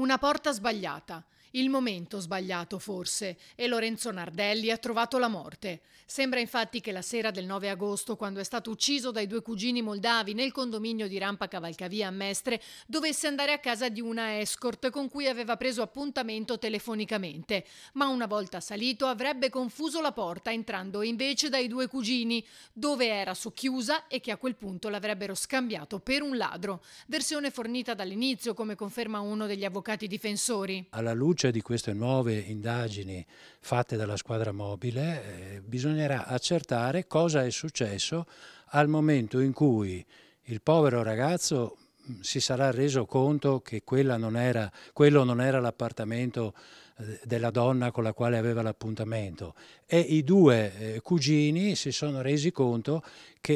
Una porta sbagliata il momento sbagliato forse e Lorenzo Nardelli ha trovato la morte. Sembra infatti che la sera del 9 agosto, quando è stato ucciso dai due cugini moldavi nel condominio di Rampa Cavalcavia a Mestre, dovesse andare a casa di una escort con cui aveva preso appuntamento telefonicamente, ma una volta salito avrebbe confuso la porta entrando invece dai due cugini, dove era socchiusa e che a quel punto l'avrebbero scambiato per un ladro, versione fornita dall'inizio come conferma uno degli avvocati difensori. Alla luce luce di queste nuove indagini fatte dalla squadra mobile, eh, bisognerà accertare cosa è successo al momento in cui il povero ragazzo mm, si sarà reso conto che non era, quello non era l'appartamento della donna con la quale aveva l'appuntamento e i due eh, cugini si sono resi conto che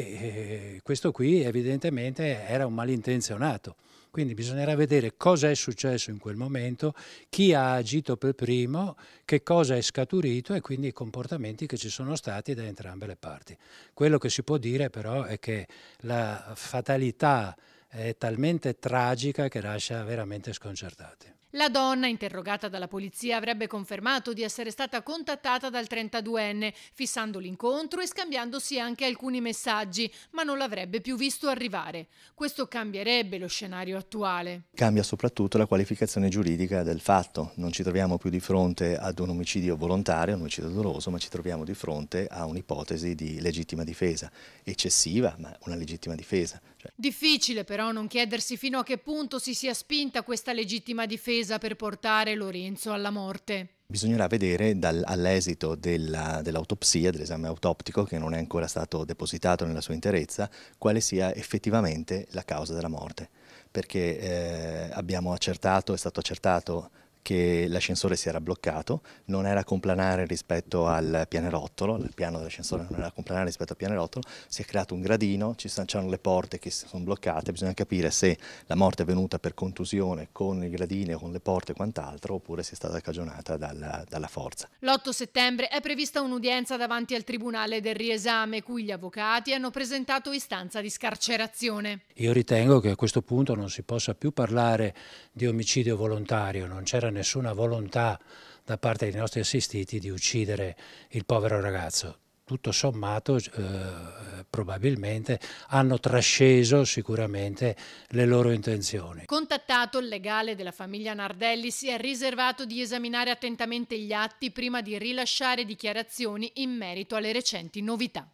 eh, questo qui evidentemente era un malintenzionato. Quindi bisognerà vedere cosa è successo in quel momento, chi ha agito per primo, che cosa è scaturito e quindi i comportamenti che ci sono stati da entrambe le parti. Quello che si può dire però è che la fatalità è talmente tragica che lascia veramente sconcertati. La donna, interrogata dalla polizia, avrebbe confermato di essere stata contattata dal 32enne, fissando l'incontro e scambiandosi anche alcuni messaggi, ma non l'avrebbe più visto arrivare. Questo cambierebbe lo scenario attuale. Cambia soprattutto la qualificazione giuridica del fatto. Non ci troviamo più di fronte ad un omicidio volontario, un omicidio doloso, ma ci troviamo di fronte a un'ipotesi di legittima difesa, eccessiva, ma una legittima difesa, cioè. Difficile però non chiedersi fino a che punto si sia spinta questa legittima difesa per portare Lorenzo alla morte. Bisognerà vedere dal, all'esito della, dell'autopsia, dell'esame autoptico, che non è ancora stato depositato nella sua interezza, quale sia effettivamente la causa della morte. Perché eh, abbiamo accertato, è stato accertato che l'ascensore si era bloccato, non era complanare rispetto al pianerottolo, il piano dell'ascensore non era complanare rispetto al pianerottolo, si è creato un gradino, ci sono le porte che si sono bloccate, bisogna capire se la morte è venuta per contusione con il gradino, con le porte e quant'altro, oppure se è stata cagionata dalla, dalla forza. L'8 settembre è prevista un'udienza davanti al Tribunale del Riesame, cui gli avvocati hanno presentato istanza di scarcerazione. Io ritengo che a questo punto non si possa più parlare di omicidio volontario, non c'era nessuna volontà da parte dei nostri assistiti di uccidere il povero ragazzo. Tutto sommato eh, probabilmente hanno trasceso sicuramente le loro intenzioni. Contattato il legale della famiglia Nardelli si è riservato di esaminare attentamente gli atti prima di rilasciare dichiarazioni in merito alle recenti novità.